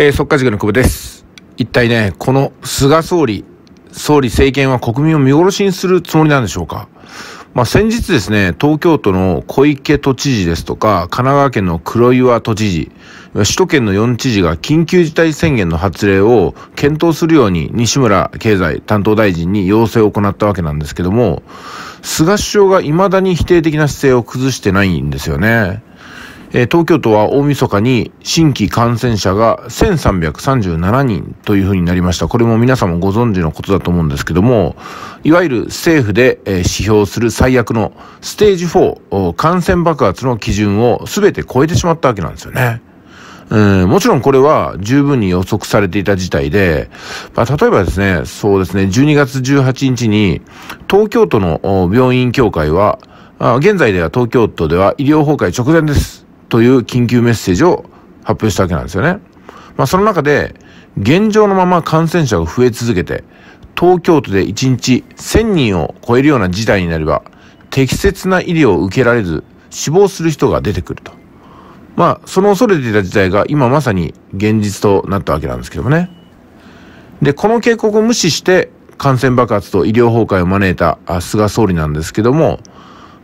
えー、速塾の久保です。一体ね、この菅総理、総理政権は国民を見殺しにするつもりなんでしょうかまあ、先日ですね、東京都の小池都知事ですとか、神奈川県の黒岩都知事、首都圏の4知事が緊急事態宣言の発令を検討するように西村経済担当大臣に要請を行ったわけなんですけども、菅首相が未だに否定的な姿勢を崩してないんですよね。えー、東京都は大晦日に新規感染者が1337人というふうになりました。これも皆さんもご存知のことだと思うんですけども、いわゆる政府で、えー、指標する最悪のステージ4、感染爆発の基準を全て超えてしまったわけなんですよね。うん、もちろんこれは十分に予測されていた事態で、まあ、例えばですね、そうですね、12月18日に東京都の病院協会は、現在では東京都では医療崩壊直前です。という緊急メッセージを発表したわけなんですよね。まあ、その中で、現状のまま感染者が増え続けて、東京都で1日1000人を超えるような事態になれば、適切な医療を受けられず、死亡する人が出てくると。まあ、その恐れていた事態が今まさに現実となったわけなんですけどもね。で、この警告を無視して感染爆発と医療崩壊を招いた菅総理なんですけども、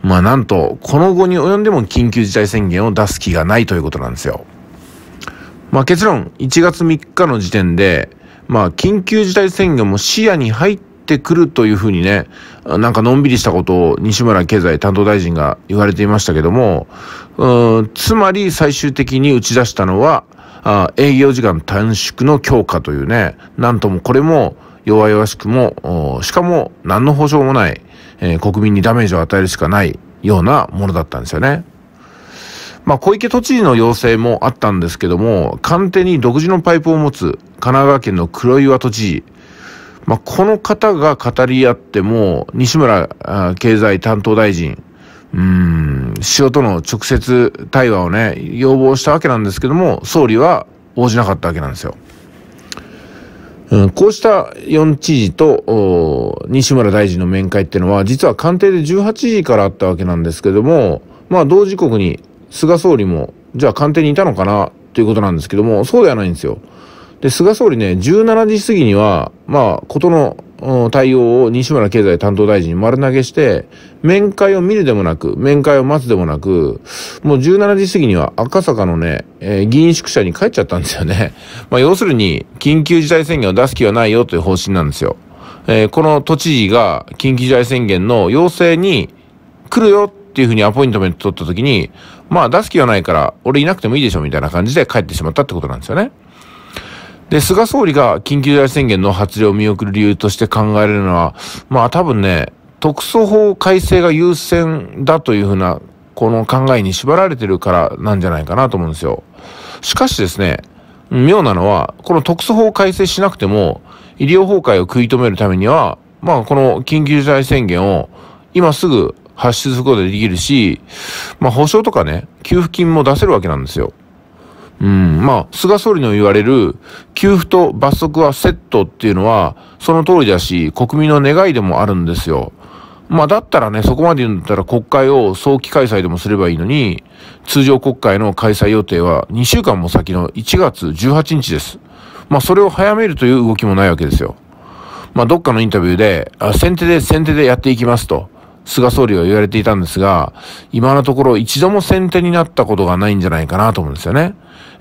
まあなんと、この後に及んでも緊急事態宣言を出す気がないということなんですよ。まあ結論、1月3日の時点で、まあ緊急事態宣言も視野に入ってくるというふうにね、なんかのんびりしたことを西村経済担当大臣が言われていましたけども、うんつまり最終的に打ち出したのは、あ営業時間短縮の強化というね、なんともこれも弱々しくも、しかも何の保証もない、えー、国民にダメージを与えるしかないようなものだったんですよね。まあ、小池都知事の要請もあったんですけども、官邸に独自のパイプを持つ神奈川県の黒岩都知事。まあ、この方が語り合っても、西村経済担当大臣、うん、塩との直接対話をね、要望したわけなんですけども、総理は応じなかったわけなんですよ。うん、こうした4知事と西村大臣の面会っていうのは、実は官邸で18時からあったわけなんですけども、まあ同時刻に菅総理も、じゃあ官邸にいたのかなということなんですけども、そうではないんですよ。で、菅総理ね、17時過ぎには、まあ、ことの対応を西村経済担当大臣に丸投げして、面会を見るでもなく、面会を待つでもなく、もう17時過ぎには赤坂のね、えー、議員宿舎に帰っちゃったんですよね。まあ、要するに、緊急事態宣言を出す気はないよという方針なんですよ。えー、この都知事が緊急事態宣言の要請に来るよっていうふうにアポイントメント取った時に、まあ出す気はないから、俺いなくてもいいでしょみたいな感じで帰ってしまったってことなんですよね。で、菅総理が緊急事態宣言の発令を見送る理由として考えられるのは、まあ多分ね、特措法改正が優先だというふうな、この考えに縛られてるからなんじゃないかなと思うんですよ。しかしですね、妙なのは、この特措法改正しなくても、医療崩壊を食い止めるためには、まあこの緊急事態宣言を今すぐ発出することができるし、まあ保証とかね、給付金も出せるわけなんですよ。うん、まあ、菅総理の言われる、給付と罰則はセットっていうのは、その通りだし、国民の願いでもあるんですよ。まあ、だったらね、そこまで言うんだったら国会を早期開催でもすればいいのに、通常国会の開催予定は2週間も先の1月18日です。まあ、それを早めるという動きもないわけですよ。まあ、どっかのインタビューで、あ先手で先手でやっていきますと。菅総理は言われていたんですが、今のところ一度も先手になったことがないんじゃないかなと思うんですよね。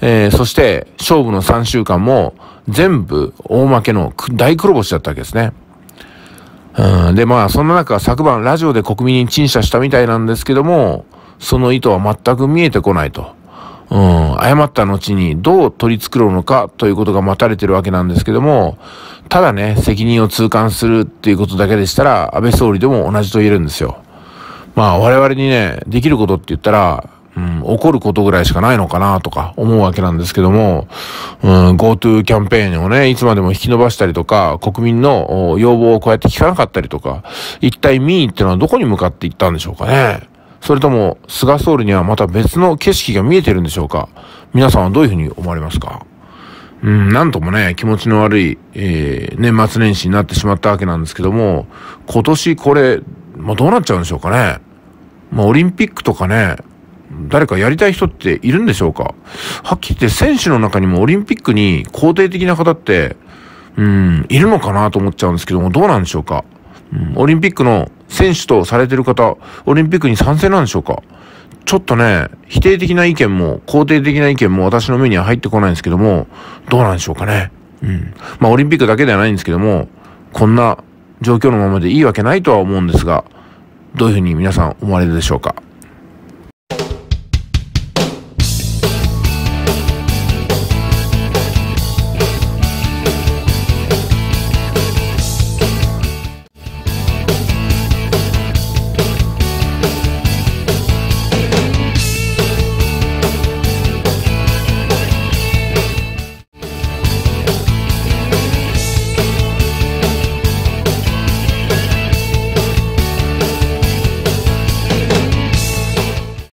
えー、そして勝負の3週間も全部大負けの大黒星だったわけですね。うん、で、まあ、そんな中、昨晩ラジオで国民に陳謝したみたいなんですけども、その意図は全く見えてこないと。うん、誤った後にどう取り繕うのかということが待たれてるわけなんですけども、ただね、責任を痛感するっていうことだけでしたら、安倍総理でも同じと言えるんですよ。まあ、我々にね、できることって言ったら、うん、怒ることぐらいしかないのかなとか思うわけなんですけども、うん、GoTo キャンペーンをね、いつまでも引き伸ばしたりとか、国民の要望をこうやって聞かなかったりとか、一体民意ってのはどこに向かっていったんでしょうかね。それとも、菅総理にはまた別の景色が見えてるんでしょうか皆さんはどういうふうに思われますかうん、なんともね、気持ちの悪い、えー、年末年始になってしまったわけなんですけども、今年これ、まあ、どうなっちゃうんでしょうかね。まあ、オリンピックとかね、誰かやりたい人っているんでしょうかはっきり言って選手の中にもオリンピックに肯定的な方って、うん、いるのかなと思っちゃうんですけども、どうなんでしょうか、うん、オリンピックの選手とされてる方、オリンピックに賛成なんでしょうかちょっとね、否定的な意見も肯定的な意見も私の目には入ってこないんですけども、どうなんでしょうかね。うん。まあオリンピックだけではないんですけども、こんな状況のままでいいわけないとは思うんですが、どういうふうに皆さん思われるでしょうか。